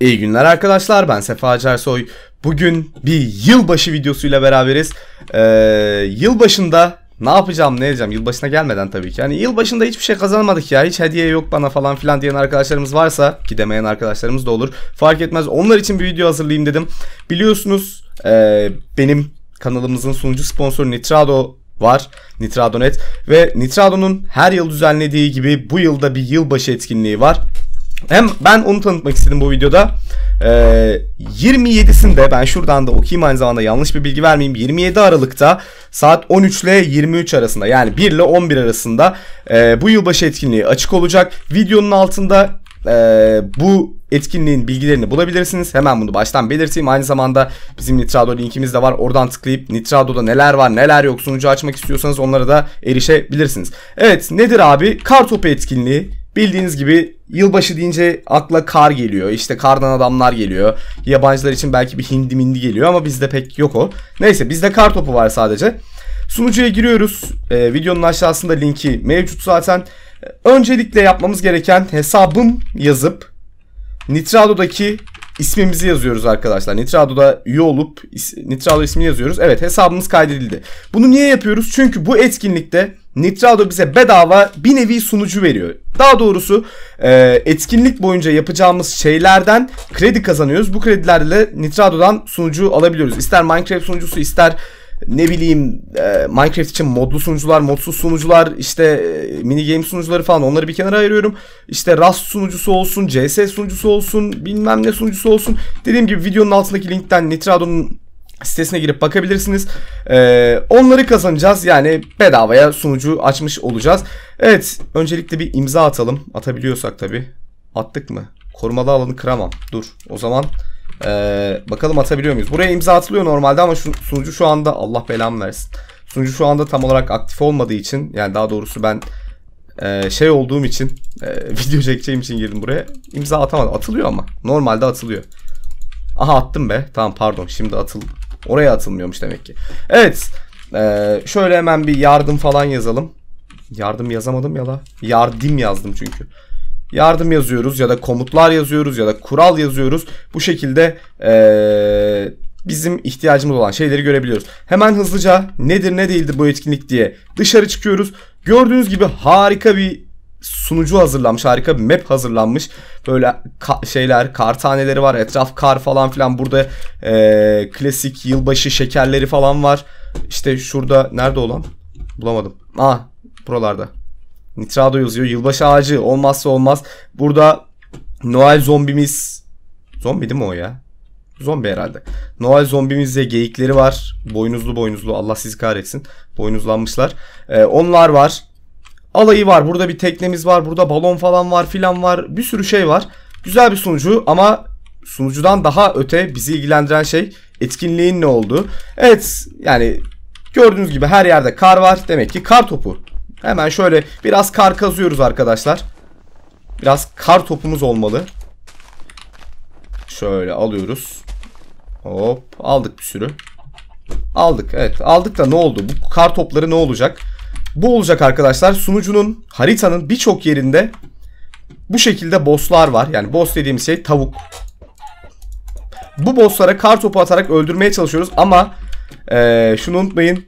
İyi günler arkadaşlar ben Sefa Acarsoy. Bugün bir yılbaşı videosuyla beraberiz. Ee, yılbaşında ne yapacağım ne edeceğim yılbaşına gelmeden tabii ki. Hani yılbaşında hiçbir şey kazanmadık ya hiç hediye yok bana falan filan diyen arkadaşlarımız varsa ki demeyen arkadaşlarımız da olur. Fark etmez onlar için bir video hazırlayayım dedim. Biliyorsunuz e, benim kanalımızın sunucu sponsoru Nitrado var Nitrado.net ve Nitrado'nun her yıl düzenlediği gibi bu yılda bir yılbaşı etkinliği var. Hem ben onu tanıtmak istedim bu videoda. Ee, 27'sinde ben şuradan da okuyayım aynı zamanda yanlış bir bilgi vermeyeyim. 27 Aralık'ta saat 13 ile 23 arasında yani 1 ile 11 arasında e, bu yılbaşı etkinliği açık olacak. Videonun altında e, bu etkinliğin bilgilerini bulabilirsiniz. Hemen bunu baştan belirteyim. Aynı zamanda bizim Nitrado linkimiz de var. Oradan tıklayıp Nitrado'da neler var neler yok sunucu açmak istiyorsanız onlara da erişebilirsiniz. Evet nedir abi? Kartopu etkinliği Bildiğiniz gibi yılbaşı deyince akla kar geliyor. İşte kardan adamlar geliyor. Yabancılar için belki bir hindi mindi geliyor ama bizde pek yok o. Neyse bizde kar topu var sadece. Sunucuya giriyoruz. Ee, videonun aşağısında linki mevcut zaten. Ee, öncelikle yapmamız gereken hesabım yazıp Nitrado'daki ismimizi yazıyoruz arkadaşlar. Nitrado'da üye olup is Nitrado ismini yazıyoruz. Evet hesabımız kaydedildi. Bunu niye yapıyoruz? Çünkü bu etkinlikte Nitrado bize bedava bir nevi sunucu veriyor. Daha doğrusu e, etkinlik boyunca yapacağımız şeylerden kredi kazanıyoruz. Bu kredilerle Nitrado'dan sunucu alabiliyoruz. İster Minecraft sunucusu ister ne bileyim e, Minecraft için modlu sunucular, modsuz sunucular, işte e, mini game sunucuları falan onları bir kenara ayırıyorum. İşte Rust sunucusu olsun, CS sunucusu olsun, bilmem ne sunucusu olsun. Dediğim gibi videonun altındaki linkten Nitrado'nun sitesine girip bakabilirsiniz. Ee, onları kazanacağız. Yani bedavaya sunucu açmış olacağız. Evet. Öncelikle bir imza atalım. Atabiliyorsak tabi. Attık mı? Korumalı alanı kıramam. Dur. O zaman ee, bakalım atabiliyor muyuz? Buraya imza atılıyor normalde ama şu, sunucu şu anda Allah belamı versin. Sunucu şu anda tam olarak aktif olmadığı için yani daha doğrusu ben e, şey olduğum için e, video çekeceğim için girdim buraya. İmza atamadım. Atılıyor ama. Normalde atılıyor. Aha attım be. Tamam pardon. Şimdi atıl Oraya atılmıyormuş demek ki. Evet. Ee, şöyle hemen bir yardım falan yazalım. Yardım yazamadım ya da Yardım yazdım çünkü. Yardım yazıyoruz ya da komutlar yazıyoruz ya da kural yazıyoruz. Bu şekilde ee, bizim ihtiyacımız olan şeyleri görebiliyoruz. Hemen hızlıca nedir ne değildir bu etkinlik diye dışarı çıkıyoruz. Gördüğünüz gibi harika bir sunucu hazırlanmış. Harika bir map hazırlanmış. Böyle ka- şeyler, kar taneleri var. Etraf kar falan filan. Burada e, klasik yılbaşı şekerleri falan var. işte şurada nerede olan? Bulamadım. ah buralarda. Nitrado yazıyor. Yılbaşı ağacı olmazsa olmaz. Burada Noel zombimiz. Zombi değil mi o ya? Zombi herhalde. Noel zombimizle geyikleri var. Boynuzlu boynuzlu. Allah sizi kahretsin. Boynuzlanmışlar. Ee, onlar var alayı var. Burada bir teknemiz var. Burada balon falan var filan var. Bir sürü şey var. Güzel bir sunucu ama sunucudan daha öte bizi ilgilendiren şey etkinliğin ne oldu Evet yani gördüğünüz gibi her yerde kar var. Demek ki kar topu. Hemen şöyle biraz kar kazıyoruz arkadaşlar. Biraz kar topumuz olmalı. Şöyle alıyoruz. Hop aldık bir sürü. Aldık evet aldık da ne oldu? Bu kar topları ne olacak? Bu olacak arkadaşlar. Sunucunun haritanın birçok yerinde bu şekilde bosslar var. Yani boss dediğim şey tavuk. Bu bosslara kar topu atarak öldürmeye çalışıyoruz ama ee, şunu unutmayın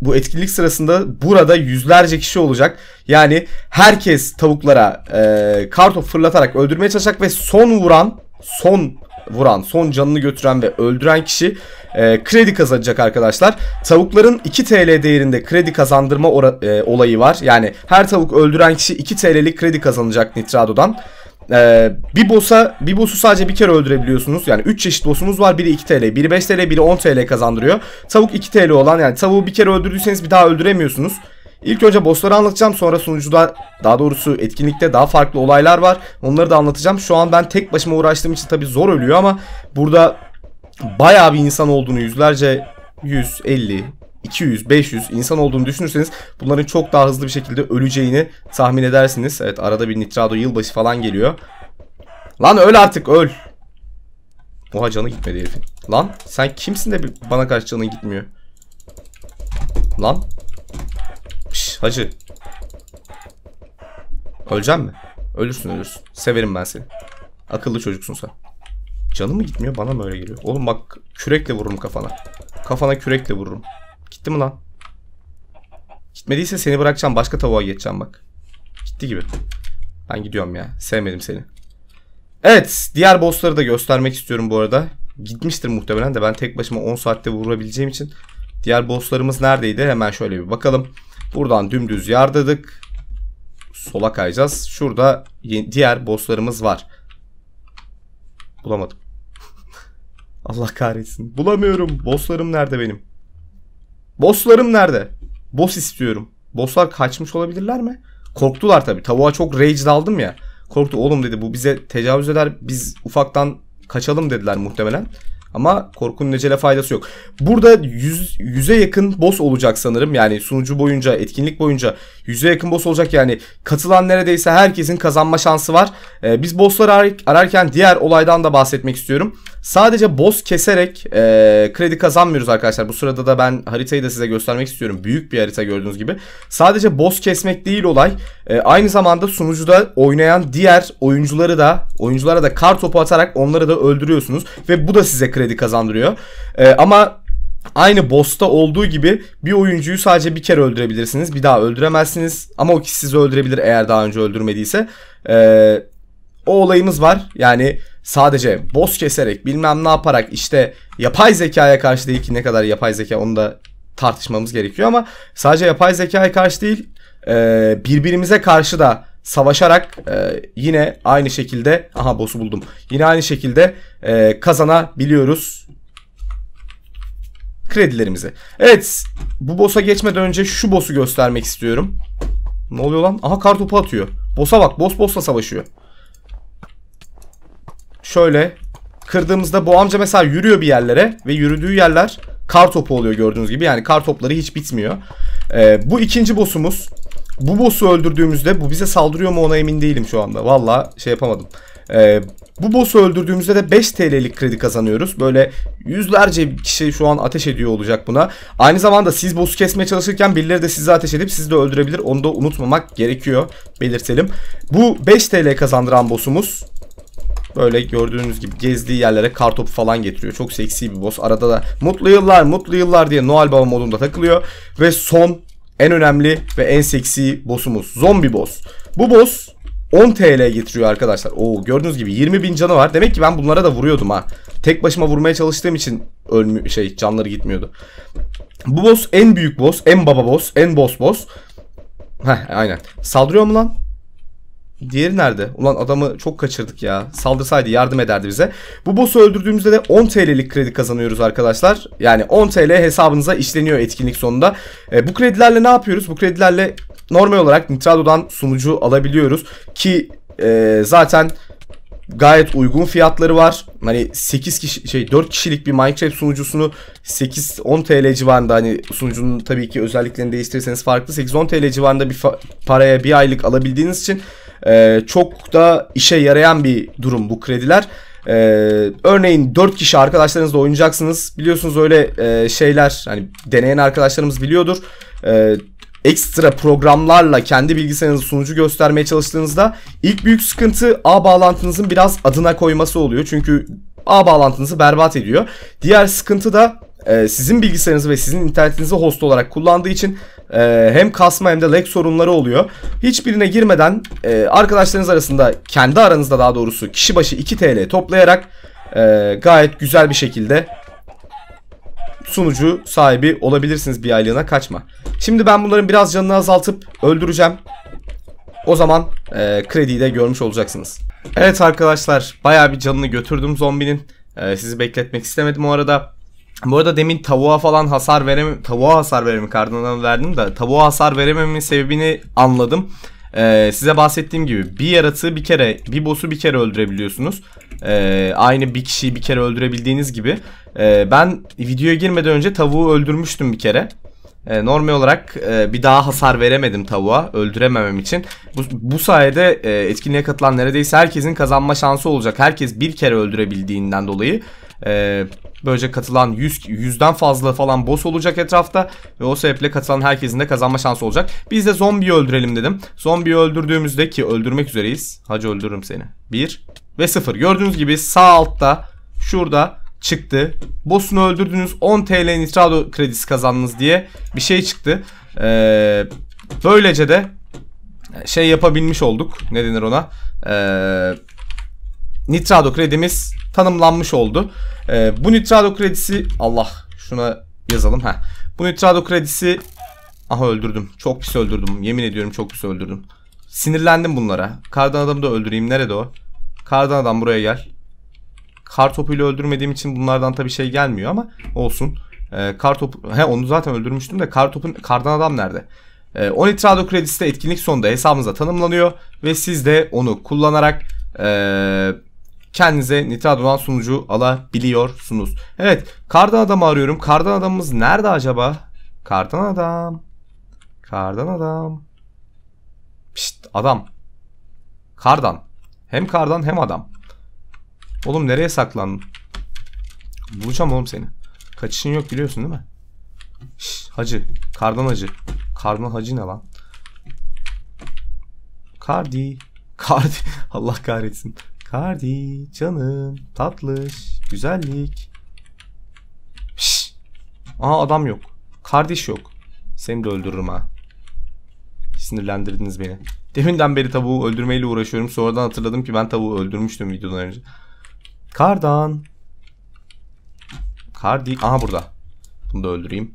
bu etkinlik sırasında burada yüzlerce kişi olacak. Yani herkes tavuklara e, kartop fırlatarak öldürmeye çalışacak ve son vuran, son vuran, son canını götüren ve öldüren kişi e, kredi kazanacak arkadaşlar. Tavukların 2 TL değerinde kredi kazandırma e, olayı var. Yani her tavuk öldüren kişi 2 TL'lik kredi kazanacak Nitrado'dan. Ee, bir boss'a bir boss'u sadece bir kere öldürebiliyorsunuz. Yani 3 çeşit boss'umuz var. Biri 2 TL, biri 5 TL, biri 10 TL kazandırıyor. Tavuk 2 TL olan yani tavuğu bir kere öldürdüyseniz bir daha öldüremiyorsunuz. İlk önce bossları anlatacağım sonra sunucuda daha doğrusu etkinlikte daha farklı olaylar var. Onları da anlatacağım. Şu an ben tek başıma uğraştığım için tabi zor ölüyor ama burada bayağı bir insan olduğunu yüzlerce 150 200, 500 insan olduğunu düşünürseniz bunların çok daha hızlı bir şekilde öleceğini tahmin edersiniz. Evet arada bir Nitrado yılbaşı falan geliyor. Lan öl artık öl. Oha canı gitmedi herifin. Lan sen kimsin de bana karşı canın gitmiyor. Lan hacı. Öleceğim mi? Ölürsün ölürsün. Severim ben seni. Akıllı çocuksun sen. Canım mı gitmiyor bana mı öyle geliyor? Oğlum bak kürekle vururum kafana. Kafana kürekle vururum. Gitti mi lan? Gitmediyse seni bırakacağım. Başka tavuğa geçeceğim bak. Gitti gibi. Ben gidiyorum ya. Sevmedim seni. Evet. Diğer bossları da göstermek istiyorum bu arada. Gitmiştir muhtemelen de ben tek başıma 10 saatte vurabileceğim için. Diğer bosslarımız neredeydi? Hemen şöyle bir bakalım. Buradan dümdüz yardadık, Sola kayacağız. Şurada diğer bosslarımız var. Bulamadım. Allah kahretsin. Bulamıyorum. Bosslarım nerede benim? Bosslarım nerede? Boss istiyorum. Bosslar kaçmış olabilirler mi? Korktular tabii. Tavuğa çok rage daldım ya. Korktu oğlum dedi bu bize tecavüz eder. Biz ufaktan kaçalım dediler muhtemelen. Ama korkunun necele faydası yok. Burada 100, 100'e yakın boss olacak sanırım. Yani sunucu boyunca, etkinlik boyunca 100'e yakın boss olacak. Yani katılan neredeyse herkesin kazanma şansı var. Ee, biz bossları ararken diğer olaydan da bahsetmek istiyorum. Sadece boss keserek e, kredi kazanmıyoruz arkadaşlar. Bu sırada da ben haritayı da size göstermek istiyorum. Büyük bir harita gördüğünüz gibi. Sadece boss kesmek değil olay. E, aynı zamanda sunucuda oynayan diğer oyuncuları da oyunculara da kar topu atarak onları da öldürüyorsunuz. Ve bu da size kredi kazandırıyor. E, ama Aynı boss'ta olduğu gibi bir oyuncuyu sadece bir kere öldürebilirsiniz. Bir daha öldüremezsiniz. Ama o kişi sizi öldürebilir eğer daha önce öldürmediyse. Ee, o olayımız var. Yani sadece boss keserek bilmem ne yaparak işte yapay zekaya karşı değil ki ne kadar yapay zeka onu da tartışmamız gerekiyor ama sadece yapay zekaya karşı değil e, birbirimize karşı da savaşarak e, yine aynı şekilde aha boss'u buldum yine aynı şekilde e, kazanabiliyoruz kredilerimizi. Evet bu boss'a geçmeden önce şu boss'u göstermek istiyorum. Ne oluyor lan? Aha kartopu atıyor. Boss'a bak boss boss'la savaşıyor şöyle kırdığımızda bu amca mesela yürüyor bir yerlere ve yürüdüğü yerler kar topu oluyor gördüğünüz gibi. Yani kar topları hiç bitmiyor. Ee, bu ikinci boss'umuz. Bu boss'u öldürdüğümüzde bu bize saldırıyor mu ona emin değilim şu anda. Valla şey yapamadım. Ee, bu boss'u öldürdüğümüzde de 5 TL'lik kredi kazanıyoruz. Böyle yüzlerce kişi şu an ateş ediyor olacak buna. Aynı zamanda siz boss'u kesmeye çalışırken birileri de sizi ateş edip sizi de öldürebilir. Onu da unutmamak gerekiyor. Belirtelim. Bu 5 TL kazandıran boss'umuz Böyle gördüğünüz gibi gezdiği yerlere kartopu falan getiriyor. Çok seksi bir boss. Arada da mutlu yıllar mutlu yıllar diye Noel Baba modunda takılıyor. Ve son en önemli ve en seksi boss'umuz. Zombi boss. Bu boss 10 TL getiriyor arkadaşlar. Oo gördüğünüz gibi 20 bin canı var. Demek ki ben bunlara da vuruyordum ha. Tek başıma vurmaya çalıştığım için ölmü şey canları gitmiyordu. Bu boss en büyük boss, en baba boss, en boss boss. Heh aynen. Saldırıyor mu lan? Diğeri nerede? Ulan adamı çok kaçırdık ya. Saldırsaydı yardım ederdi bize. Bu boss'u öldürdüğümüzde de 10 TL'lik kredi kazanıyoruz arkadaşlar. Yani 10 TL hesabınıza işleniyor etkinlik sonunda. E, bu kredilerle ne yapıyoruz? Bu kredilerle normal olarak Nitrado'dan sunucu alabiliyoruz. Ki e, zaten gayet uygun fiyatları var. Hani 8 kişi şey 4 kişilik bir Minecraft sunucusunu 8 10 TL civarında hani sunucunun tabii ki özelliklerini değiştirirseniz farklı 8 10 TL civarında bir paraya bir aylık alabildiğiniz için e, çok da işe yarayan bir durum bu krediler. Ee, örneğin 4 kişi arkadaşlarınızla oynayacaksınız. Biliyorsunuz öyle e, şeyler hani deneyen arkadaşlarımız biliyordur. Ee, ekstra programlarla kendi bilgisayarınızı sunucu göstermeye çalıştığınızda ilk büyük sıkıntı ağ bağlantınızın biraz adına koyması oluyor. Çünkü ağ bağlantınızı berbat ediyor. Diğer sıkıntı da e, sizin bilgisayarınızı ve sizin internetinizi host olarak kullandığı için e, hem kasma hem de lag sorunları oluyor. Hiçbirine girmeden e, arkadaşlarınız arasında kendi aranızda daha doğrusu kişi başı 2 TL toplayarak e, gayet güzel bir şekilde sunucu sahibi olabilirsiniz bir aylığına kaçma. Şimdi ben bunların biraz canını azaltıp öldüreceğim. O zaman e, krediyi de görmüş olacaksınız. Evet arkadaşlar baya bir canını götürdüm zombinin. E, sizi bekletmek istemedim o arada. Bu arada demin tavuğa falan hasar verem, tavuğa hasar veremem kardinalına verdim de tavuğa hasar verememin sebebini anladım. Ee, size bahsettiğim gibi bir yaratığı bir kere bir boss'u bir kere öldürebiliyorsunuz. Ee, aynı bir kişiyi bir kere öldürebildiğiniz gibi. Ee, ben videoya girmeden önce tavuğu öldürmüştüm bir kere. Ee, normal olarak e, bir daha hasar veremedim tavuğa öldürememem için. Bu, bu sayede e, etkinliğe katılan neredeyse herkesin kazanma şansı olacak. Herkes bir kere öldürebildiğinden dolayı. Ee, böylece katılan 100, 100'den fazla falan boss olacak etrafta. Ve o sebeple katılan herkesin de kazanma şansı olacak. Biz de zombiyi öldürelim dedim. Zombiyi öldürdüğümüzde ki öldürmek üzereyiz. Hacı öldürürüm seni. 1 ve 0. Gördüğünüz gibi sağ altta şurada çıktı. Boss'unu öldürdünüz 10 TL nitrado kredisi kazandınız diye bir şey çıktı. Ee, böylece de şey yapabilmiş olduk. Ne denir ona? Ee, Nitrado kredimiz tanımlanmış oldu. E, bu Nitrado kredisi Allah şuna yazalım. ha. Bu Nitrado kredisi aha öldürdüm. Çok pis öldürdüm. Yemin ediyorum çok pis öldürdüm. Sinirlendim bunlara. Kardan adamı da öldüreyim. Nerede o? Kardan adam buraya gel. Kar topuyla öldürmediğim için bunlardan tabii şey gelmiyor ama olsun. E, kar topu he onu zaten öldürmüştüm de kar topun kardan adam nerede? E, o nitrado kredisi de etkinlik sonunda hesabınıza tanımlanıyor ve siz de onu kullanarak eee kendinize olan sunucu alabiliyorsunuz. Evet kardan adamı arıyorum. Kardan adamımız nerede acaba? Kardan adam. Kardan adam. Pişt adam. Kardan. Hem kardan hem adam. Oğlum nereye saklandın? Bulacağım oğlum seni. Kaçışın yok biliyorsun değil mi? Şş, hacı. Kardan hacı. Kardan hacı ne lan? Kardi. Kardi. Allah kahretsin. Icardi canım tatlış güzellik. Şş. Aha adam yok. Kardeş yok. Seni de öldürürüm ha. Sinirlendirdiniz beni. Deminden beri tavuğu öldürmeyle uğraşıyorum. Sonradan hatırladım ki ben tavuğu öldürmüştüm videodan önce. Kardan. Kardi. Aha burada. Bunu da öldüreyim.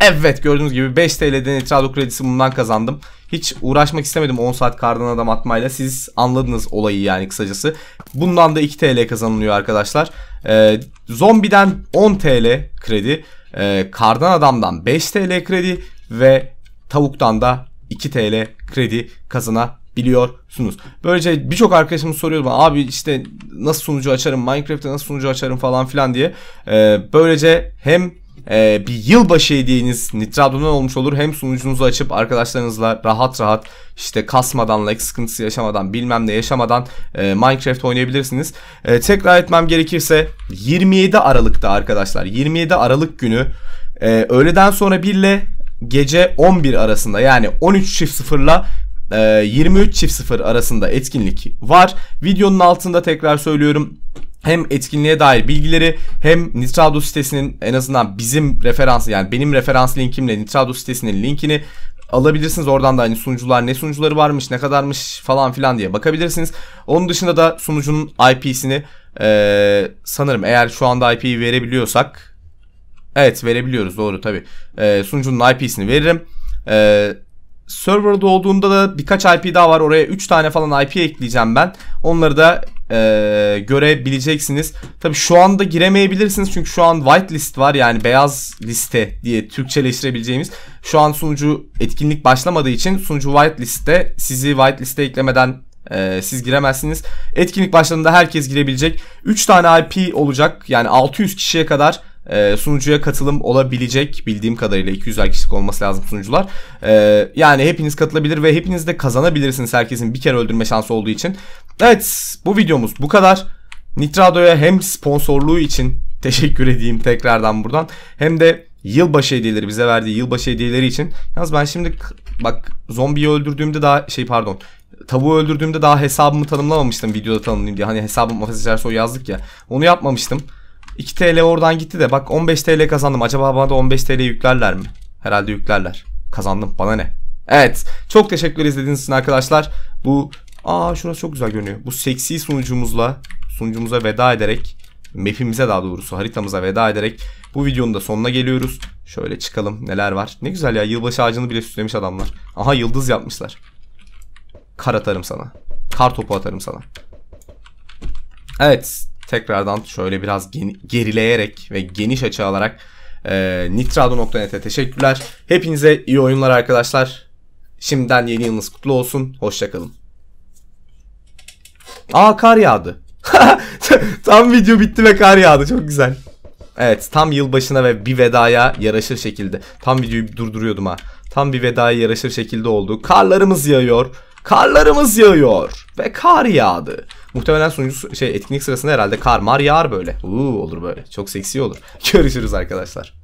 Evet gördüğünüz gibi 5 TL'den Nitrado kredisi bundan kazandım. Hiç uğraşmak istemedim 10 saat kardan adam atmayla. Siz anladınız olayı yani kısacası. Bundan da 2 TL kazanılıyor arkadaşlar. Ee, zombiden 10 TL kredi. Ee, kardan adamdan 5 TL kredi. Ve tavuktan da 2 TL kredi kazana biliyorsunuz. Böylece birçok arkadaşımız soruyor bana abi işte nasıl sunucu açarım Minecraft'te nasıl sunucu açarım falan filan diye. Ee, böylece hem e, bir yılbaşı hediyeniz Nitradon'dan olmuş olur. Hem sunucunuzu açıp arkadaşlarınızla rahat rahat işte kasmadan, lag sıkıntısı yaşamadan, bilmem ne yaşamadan e, Minecraft oynayabilirsiniz. E, tekrar etmem gerekirse 27 Aralık'ta arkadaşlar 27 Aralık günü e, öğleden sonra 1 ile gece 11 arasında yani 13 çift sıfırla 23 e, çift sıfır arasında etkinlik var. Videonun altında tekrar söylüyorum hem etkinliğe dair bilgileri hem Nitrado sitesinin en azından bizim referansı yani benim referans linkimle Nitrado sitesinin linkini alabilirsiniz. Oradan da hani sunucular ne sunucuları varmış ne kadarmış falan filan diye bakabilirsiniz. Onun dışında da sunucunun IP'sini ee, sanırım eğer şu anda IP'yi verebiliyorsak evet verebiliyoruz doğru tabi e, sunucunun IP'sini veririm. E, server'da olduğunda da birkaç IP daha var. Oraya 3 tane falan IP ekleyeceğim ben. Onları da e, görebileceksiniz. Tabii şu anda giremeyebilirsiniz çünkü şu an white list var yani beyaz liste diye Türkçeleştirebileceğimiz. Şu an sunucu etkinlik başlamadığı için sunucu white whitelist'te sizi white whitelist'e eklemeden e, siz giremezsiniz. Etkinlik başladığında herkes girebilecek. 3 tane IP olacak yani 600 kişiye kadar e, sunucuya katılım olabilecek. Bildiğim kadarıyla 200'er kişilik olması lazım sunucular. E, yani hepiniz katılabilir ve hepiniz de kazanabilirsiniz herkesin bir kere öldürme şansı olduğu için. Evet bu videomuz bu kadar. Nitrado'ya hem sponsorluğu için teşekkür edeyim tekrardan buradan. Hem de yılbaşı hediyeleri bize verdiği yılbaşı hediyeleri için. Yalnız ben şimdi bak zombiyi öldürdüğümde daha şey pardon tavuğu öldürdüğümde daha hesabımı tanımlamamıştım videoda tanımlayayım diye. Hani hesabım Mafes Ersoy yazdık ya. Onu yapmamıştım. 2 TL oradan gitti de bak 15 TL kazandım. Acaba bana da 15 TL yüklerler mi? Herhalde yüklerler. Kazandım bana ne? Evet. Çok teşekkürler izlediğiniz için arkadaşlar. Bu aa şurası çok güzel görünüyor. Bu seksi sunucumuzla sunucumuza veda ederek map'imize daha doğrusu haritamıza veda ederek bu videonun da sonuna geliyoruz. Şöyle çıkalım neler var. Ne güzel ya yılbaşı ağacını bile süslemiş adamlar. Aha yıldız yapmışlar. Kar atarım sana. Kar topu atarım sana. Evet tekrardan şöyle biraz gerileyerek ve geniş açı alarak e, nitrado.net'e teşekkürler. Hepinize iyi oyunlar arkadaşlar. Şimdiden yeni yılınız kutlu olsun. Hoşçakalın. Aa kar yağdı. tam video bitti ve kar yağdı. Çok güzel. Evet tam yılbaşına ve bir vedaya yaraşır şekilde. Tam videoyu durduruyordum ha. Tam bir vedaya yaraşır şekilde oldu. Karlarımız yağıyor. Karlarımız yağıyor. Ve kar yağdı. Muhtemelen sunucu şey etkinlik sırasında herhalde kar mar yağar böyle. Uuu olur böyle. Çok seksi olur. Görüşürüz arkadaşlar.